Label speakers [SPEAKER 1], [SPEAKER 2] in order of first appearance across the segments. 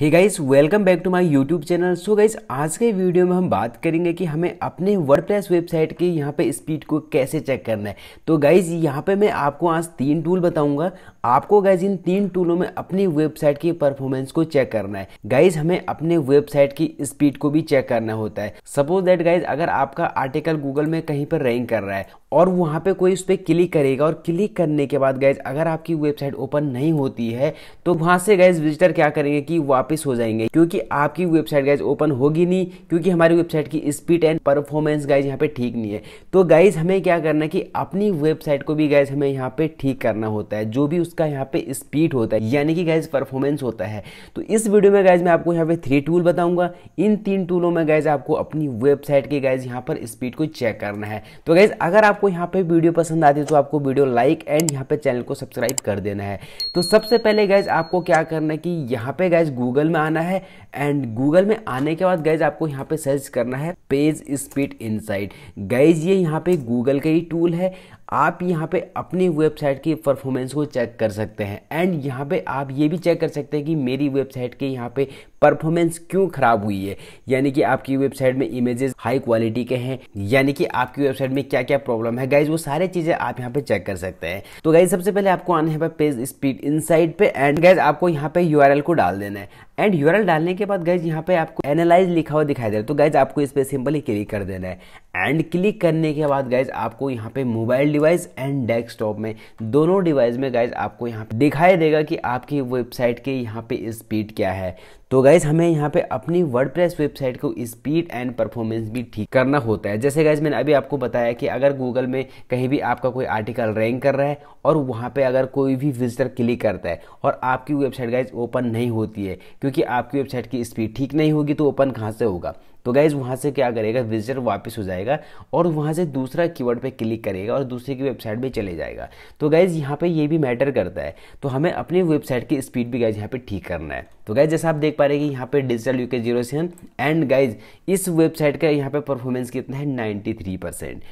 [SPEAKER 1] hey guys welcome back to my YouTube channel so guys आज के video में हम बात करेंगे कि हमें अपने वर्डप्रेस वेबसाइट के यहाँ पे स्पीड को कैसे चेक करना है तो गाइस यहाँ पे मैं आपको आज तीन टूल बताऊंगा आपको गाइस इन तीन टूलों में अपनी वेबसाइट की परफॉर्मेंस को चेक करना है गाइस हमें अपने वेबसाइट की स्पीड को भी चेक करना होता है सपोज दैट गाइज अगर आपका आर्टिकल गूगल में कहीं पर रैंक कर रहा है और वहाँ पे कोई उस पर क्लिक करेगा और क्लिक करने के बाद गाइज अगर आपकी वेबसाइट ओपन नहीं होती है तो वहाँ से गाइज विजिटर क्या करेंगे कि वो वापस हो जाएंगे क्योंकि आपकी वेबसाइट गाइज ओपन होगी नहीं क्योंकि हमारी वेबसाइट की स्पीड एंड परफॉर्मेंस गाइज यहाँ पे ठीक नहीं है तो गाइज हमें क्या करना है कि अपनी वेबसाइट को भी गाइज हमें यहाँ पे ठीक करना होता है जो भी उसका यहाँ पे स्पीड होता है यानी कि गाइज परफॉर्मेंस होता है तो इस वीडियो में गाइज मैं आपको यहाँ पे थ्री टूल बताऊंगा इन तीन टूलों में गाइज आपको अपनी वेबसाइट के गाइज यहाँ पर स्पीड को चेक करना है तो गाइज अगर आपको यहाँ पे वीडियो पसंद आती है तो आपको वीडियो लाइक एंड यहाँ पे चैनल को सब्सक्राइब कर देना है तो सबसे पहले गाइज आपको क्या करना है कि यहाँ पे गाइज गूगल गूगल में आना है एंड गूगल में आने के बाद गैज आपको यहाँ पे सर्च करना है page speed insights guys ये यहाँ पे गूगल का ही टूल है आप यहाँ पे अपनी वेबसाइट की परफॉर्मेंस को चेक कर सकते हैं एंड यहाँ पे आप ये भी चेक कर सकते हैं कि मेरी वेबसाइट के यहाँ पे परफॉर्मेंस क्यों ख़राब हुई है यानी कि आपकी वेबसाइट में इमेजेस हाई क्वालिटी के हैं यानी कि आपकी वेबसाइट में क्या क्या प्रॉब्लम है गाइज वो सारी चीज़ें आप यहाँ पे चेक कर सकते हैं तो गाइज सबसे पहले आपको आना है पेज स्पीड इन पे एंड गाइज आपको यहाँ पे यू को डाल देना है एंड यूआरएल डालने के बाद गैज यहाँ पे आपको एनालाइज लिखा हुआ दिखाई दे रहा है तो गैज आपको इस पर सिंपली क्लिक कर देना है एंड क्लिक करने के बाद गाइज आपको यहाँ पे मोबाइल डिवाइस एंड डेस्कटॉप में दोनों डिवाइस में गाइज आपको यहाँ दिखाई देगा कि आपकी वेबसाइट के यहाँ पे स्पीड क्या है तो गाइज हमें यहाँ पे अपनी वर्डप्रेस वेबसाइट को स्पीड एंड परफॉर्मेंस भी ठीक करना होता है जैसे गाइज मैंने अभी आपको बताया कि अगर गूगल में कहीं भी आपका कोई आर्टिकल रैंक कर रहा है और वहाँ पे अगर कोई भी विजिटर क्लिक करता है और आपकी वेबसाइट गाइज ओपन नहीं होती है क्योंकि आपकी वेबसाइट की स्पीड ठीक नहीं होगी तो ओपन कहाँ से होगा तो गाइज़ वहाँ से क्या करेगा विजिटर वापस हो जाएगा और वहाँ से दूसरा कीवर्ड पे क्लिक करेगा और दूसरे की वेबसाइट पे चले जाएगा तो गाइज़ यहाँ पे ये भी मैटर करता है तो हमें अपनी वेबसाइट की स्पीड भी गाइज यहाँ पे ठीक करना है तो गाइज जैसा आप देख पा रहे हैं कि यहाँ पे digital U K zero seven and guys इस वेबसाइट का यहाँ पे परफॉर्मेंस कितना है नाइन्टी थ्री परसेंट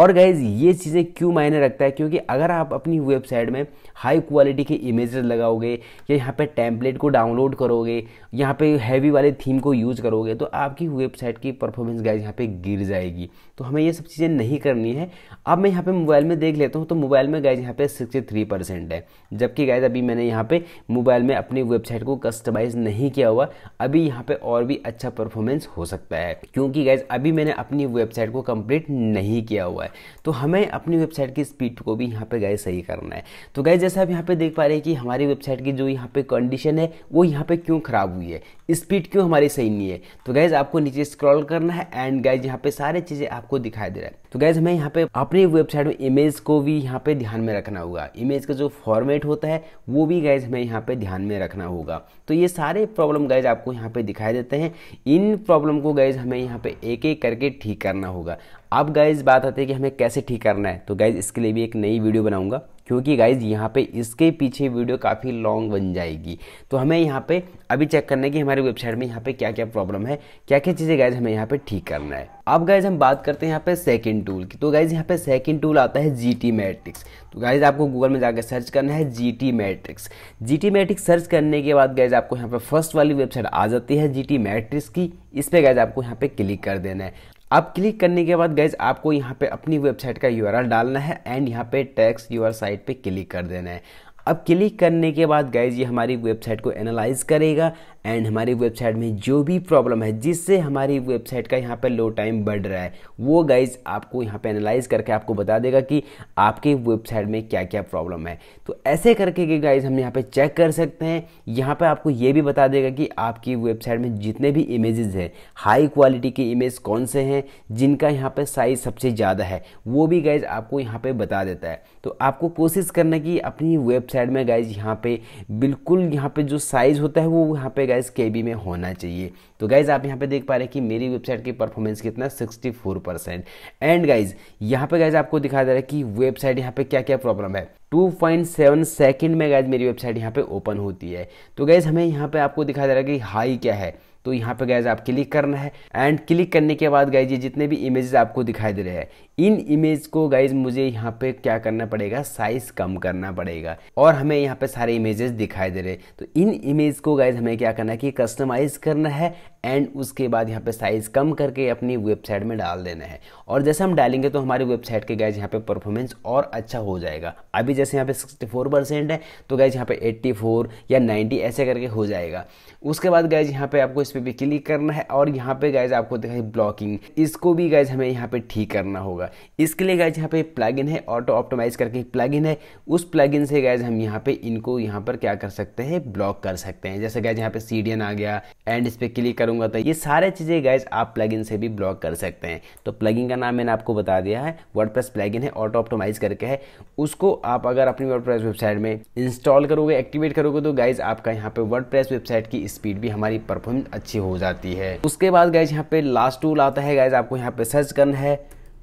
[SPEAKER 1] और गाइज ये चीज़ें क्यों मायने रखता है क्योंकि अगर आप अपनी वेबसाइट में हाई क्वालिटी के इमेजेस लगाओगे या यहाँ पे टैंपलेट को डाउनलोड करोगे यहाँ पे हैवी वाले थीम को यूज़ करोगे तो आपकी वेबसाइट की परफॉर्मेंस गाइज यहाँ पे गिर जाएगी तो हमें ये सब चीज़ें नहीं करनी है अब मैं यहाँ पे मोबाइल में देख लेता हूँ तो मोबाइल में गाइज यहाँ पे सिक्सटी है जबकि गाइज अभी मैंने यहाँ पर मोबाइल में अपनी वेबसाइट को कस्टमाइज़ नहीं किया हुआ अभी यहाँ पर और भी अच्छा परफॉर्मेंस हो सकता है क्योंकि गाइज अभी मैंने अपनी वेबसाइट को कम्प्लीट नहीं किया हुआ हुआ है तो हमें अपनी वेबसाइट की स्पीड को भी यहाँ पे गए सही करना है तो गए जैसे आप यहाँ पे देख पा रहे हैं कि हमारी वेबसाइट की जो यहाँ पे कंडीशन है वो यहाँ पे क्यों खराब हुई है स्पीड क्यों हमारी सही नहीं है तो गैज आपको नीचे स्क्रॉल करना है एंड गैज यहाँ पे सारे चीज़ें आपको दिखाई दे रहा है तो गैज हमें यहाँ पे अपनी वेबसाइट में इमेज को भी यहाँ पे ध्यान में रखना होगा इमेज का जो फॉर्मेट होता है वो भी गैज हमें यहाँ पे ध्यान में रखना होगा तो ये सारे प्रॉब्लम गैज आपको यहाँ पे दिखाई देते हैं इन प्रॉब्लम को गैज हमें यहाँ पे एक एक करके ठीक करना होगा अब गाइज बात आती है कि हमें कैसे ठीक करना है तो गाइज इसके लिए भी एक नई वीडियो बनाऊंगा क्योंकि गाइज यहाँ पे इसके पीछे वीडियो काफ़ी लॉन्ग बन जाएगी तो हमें यहाँ पे अभी चेक करना है कि हमारी वेबसाइट में यहाँ पे क्या क्या प्रॉब्लम है क्या क्या चीज़ें गाइज हमें यहाँ पे ठीक करना है अब गाइज हम बात करते हैं यहाँ पे सेकंड टूल की तो गाइज यहाँ पे सेकंड टूल आता है जी टी मैट्रिक्स तो गाइज आपको गूगल में जाकर सर्च करना है G T GTmetrix G T GTmetrix search करने के बाद गाइज आपको यहाँ पे फर्स्ट वाली वेबसाइट आ जाती है जी टी मैट्रिक्स की इस पर गाइज आपको यहाँ पे क्लिक कर देना है अब क्लिक करने के बाद गैज आपको यहाँ पे अपनी वेबसाइट का यूआरएल डालना है एंड यहाँ पे टैक्स यूआर साइट पे क्लिक कर देना है अब क्लिक करने के बाद गाइज ये हमारी वेबसाइट को एनालाइज करेगा एंड हमारी वेबसाइट में जो भी प्रॉब्लम है जिससे हमारी वेबसाइट का यहाँ पर लो टाइम बढ़ रहा है वो गाइज आपको यहाँ पे एनालाइज करके आपको बता देगा कि आपके वेबसाइट में क्या क्या प्रॉब्लम है तो ऐसे करके कि गाइज हम यहाँ पे चेक कर सकते हैं यहाँ पे आपको ये भी बता देगा कि आपकी वेबसाइट में जितने भी इमेजेस हैं हाई क्वालिटी के इमेज कौन से हैं जिनका यहाँ पर साइज सबसे ज़्यादा है वो भी गाइज आपको यहाँ पर बता देता है तो आपको कोशिश करना कि अपनी वेबसाइट साइड में गाइज यहाँ पे बिल्कुल यहाँ पे जो साइज़ होता है वो यहाँ पे गाइज के में होना चाहिए तो गाइज आप यहाँ पे देख पा रहे हैं कि मेरी वेबसाइट की परफॉर्मेंस कितना 64 परसेंट एंड गाइज यहाँ पे गाइज आपको दिखा दे रहा है कि वेबसाइट यहाँ पे क्या क्या प्रॉब्लम है 2.7 पॉइंट सेकेंड में गाइज मेरी वेबसाइट यहाँ पे ओपन होती है तो गाइज हमें यहाँ पे आपको दिखा दे रहा है कि हाई क्या है तो यहाँ पे गैज आप क्लिक करना है एंड क्लिक करने के बाद गैज ये जितने भी इमेजेस आपको दिखाई दे रहे हैं इन इमेज को गाइज मुझे यहाँ पे क्या करना पड़ेगा साइज कम करना पड़ेगा और हमें यहाँ पे सारे इमेजेस दिखाई दे रहे तो इन इमेज को गाइज हमें क्या करना है कि कस्टमाइज करना है एंड उसके बाद यहाँ पे साइज़ कम करके अपनी वेबसाइट में डाल देना है और जैसे हम डालेंगे तो हमारी वेबसाइट के गाइज यहाँ पे परफॉर्मेंस और अच्छा हो जाएगा अभी जैसे यहाँ पे 64 परसेंट है तो गाइज यहाँ पे 84 या 90 ऐसे करके हो जाएगा उसके बाद गाइज यहाँ पे आपको इस पर भी क्लिक करना है और यहाँ पे गाइज आपको दिखाई ब्लॉकिंग इसको भी गाइज हमें यहाँ पे ठीक करना होगा होगा इसके लिए गाइज यहाँ पे प्लगइन है ऑटो ऑप्टोमाइज करके एक प्लगइन है उस प्लगइन से गाइज हम यहाँ पे इनको यहाँ पर क्या कर सकते हैं ब्लॉक कर सकते हैं जैसे गाइज यहाँ पे सी आ गया एंड इस पर क्लिक करूंगा तो ये सारे चीज़ें गाइज आप प्लगइन से भी ब्लॉक कर सकते हैं तो प्लगइन का नाम मैंने आपको बता दिया है वर्ड प्लगइन है ऑटो ऑप्टोमाइज करके है उसको आप अगर अपनी वर्ड वेबसाइट में इंस्टॉल करोगे एक्टिवेट करोगे तो गाइज आपका यहाँ पे वर्ड वेबसाइट की स्पीड भी हमारी परफॉर्मेंस अच्छी हो जाती है उसके बाद गाइज यहाँ पे लास्ट टूल आता है गाइज आपको यहाँ पे सर्च करना है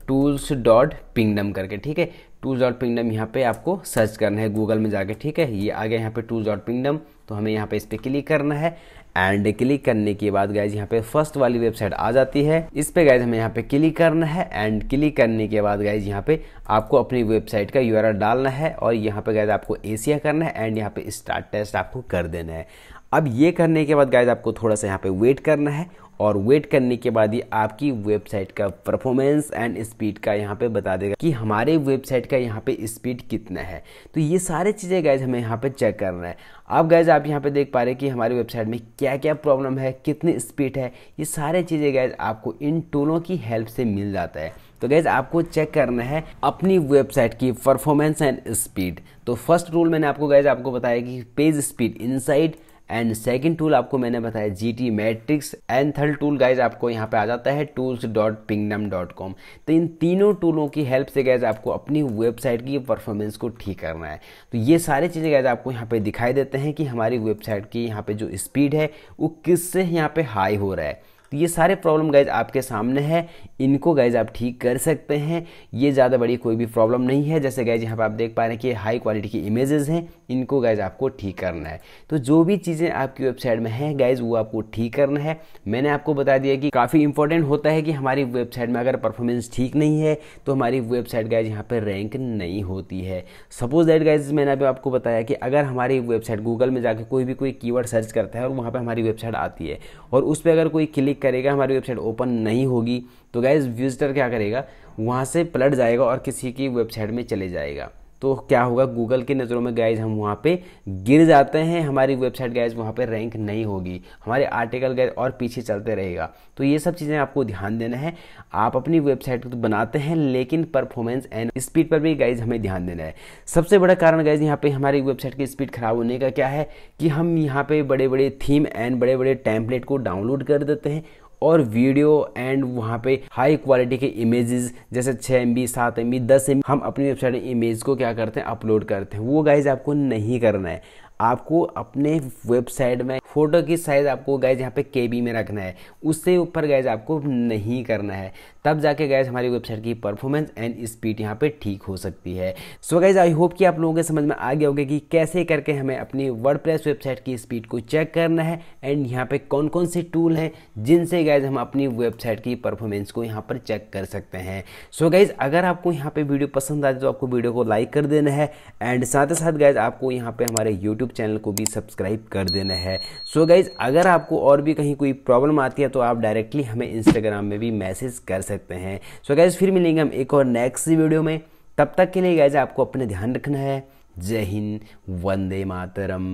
[SPEAKER 1] टूल्स डॉट पिंगडम करके ठीक है टूल्स डॉट पिंगडम यहाँ पे आपको सर्च करना है गूगल में जाके ठीक है ये आ गया यहाँ पे टूल्स डॉट पिंगडम तो हमें यहाँ पे इस पर क्लिक करना है एंड क्लिक करने के बाद गैज यहाँ पे फर्स्ट वाली वेबसाइट आ जाती है इस पे गैज हमें यहाँ पे क्लिक करना है एंड क्लिक करने के बाद गैज यहाँ पे आपको अपनी वेबसाइट का यूआरएल डालना है और यहाँ पे गैज आपको एशिया करना है एंड यहाँ पे स्टार्ट टेस्ट आपको कर देना है अब ये करने के बाद गाइज आपको थोड़ा सा यहाँ पे वेट करना है और वेट करने के बाद ही आपकी वेबसाइट का परफॉर्मेंस एंड स्पीड का यहाँ पे बता देगा कि हमारे वेबसाइट का यहाँ पे स्पीड कितना है तो ये सारे चीज़ें गाइज हमें यहाँ पे चेक करना है अब गाइज आप यहाँ पे देख पा रहे हैं कि हमारी वेबसाइट में क्या क्या प्रॉब्लम है कितनी स्पीड है ये सारे चीज़ें गाइज आपको इन टूलों की हेल्प से मिल जाता है तो गैज आपको चेक करना है अपनी वेबसाइट की परफॉर्मेंस एंड स्पीड तो फर्स्ट रूल मैंने आपको गैज आपको बताया कि page speed insights and second tool आपको मैंने बताया G T metrix and third tool guys आपको यहाँ पे आ जाता है tools dot Pingdom dot com तो इन तीनों टूलों की हेल्प से गैज आपको अपनी वेबसाइट की परफॉर्मेंस को ठीक करना है तो ये सारी चीज़ें गैज आपको यहाँ पे दिखाई देते हैं कि हमारी वेबसाइट की यहाँ पे जो स्पीड है वो किससे यहाँ पे हाई हो रहा है तो ये सारे प्रॉब्लम गाइज आपके सामने है इनको गाइज आप ठीक कर सकते हैं ये ज़्यादा बड़ी कोई भी प्रॉब्लम नहीं है जैसे गाइज यहाँ पर आप देख पा रहे हैं कि हाई क्वालिटी की इमेजेस हैं इनको गाइज आपको ठीक करना है तो जो भी चीज़ें आपकी वेबसाइट में हैं गाइज वो आपको ठीक करना है मैंने आपको बता दिया कि काफ़ी इंपॉर्टेंट होता है कि हमारी वेबसाइट में अगर परफॉर्मेंस ठीक नहीं है तो हमारी वेबसाइट गाइज यहाँ पर रैंक नहीं होती है सपोज दैट गाइज मैंने अभी आपको बताया कि अगर हमारी वेबसाइट गूगल में जाकर कोई भी कोई कीवर्ड सर्च करता है और वहाँ पर हमारी वेबसाइट आती है और उस पर अगर कोई क्लिक क्लिक करेगा हमारी वेबसाइट ओपन नहीं होगी तो गैज़ विजिटर क्या करेगा वहाँ से पलट जाएगा और किसी की वेबसाइट में चले जाएगा तो क्या होगा गूगल की नज़रों में गाइज हम वहाँ पे गिर जाते हैं हमारी वेबसाइट गाइज वहाँ पे रैंक नहीं होगी हमारे आर्टिकल गाइज और पीछे चलते रहेगा तो ये सब चीज़ें आपको ध्यान देना है आप अपनी वेबसाइट को तो बनाते हैं लेकिन परफॉर्मेंस एंड स्पीड पर भी गाइज हमें ध्यान देना है सबसे बड़ा कारण गाइज यहाँ पर हमारी वेबसाइट की स्पीड ख़राब होने का क्या है कि हम यहाँ पर बड़े बड़े थीम एंड बड़े बड़े टैंपलेट को डाउनलोड कर देते हैं और वीडियो एंड वहाँ पे हाई क्वालिटी के इमेजेस जैसे छः एम बी सात एम बी दस एम हम अपनी वेबसाइट इमेज को क्या करते हैं अपलोड करते हैं वो गाइज आपको नहीं करना है आपको अपने वेबसाइट में फ़ोटो की साइज़ आपको गैज यहाँ पे के में रखना है उससे ऊपर गैज आपको नहीं करना है तब जाके गैज हमारी वेबसाइट की परफॉर्मेंस एंड स्पीड यहाँ पे ठीक हो सकती है सो गैज आई होप कि आप लोगों के समझ में आ गया होगा कि कैसे करके हमें अपनी वर्ड वेबसाइट की स्पीड को चेक करना है एंड यहाँ पे कौन कौन से टूल हैं जिनसे गैज हम अपनी वेबसाइट की परफॉर्मेंस को यहाँ पर चेक कर सकते हैं सो so गैज अगर आपको यहाँ पे वीडियो पसंद आए तो आपको वीडियो को लाइक कर देना है एंड साथ ही साथ गैज आपको यहाँ पे हमारे यूट्यूब यूट्यूब चैनल को भी सब्सक्राइब कर देना है सो so गाइज़ अगर आपको और भी कहीं कोई प्रॉब्लम आती है तो आप डायरेक्टली हमें इंस्टाग्राम में भी मैसेज कर सकते हैं सो so गाइज़ फिर मिलेंगे हम एक और नेक्स्ट वीडियो में तब तक के लिए गाइज आपको अपने ध्यान रखना है जय हिंद वंदे मातरम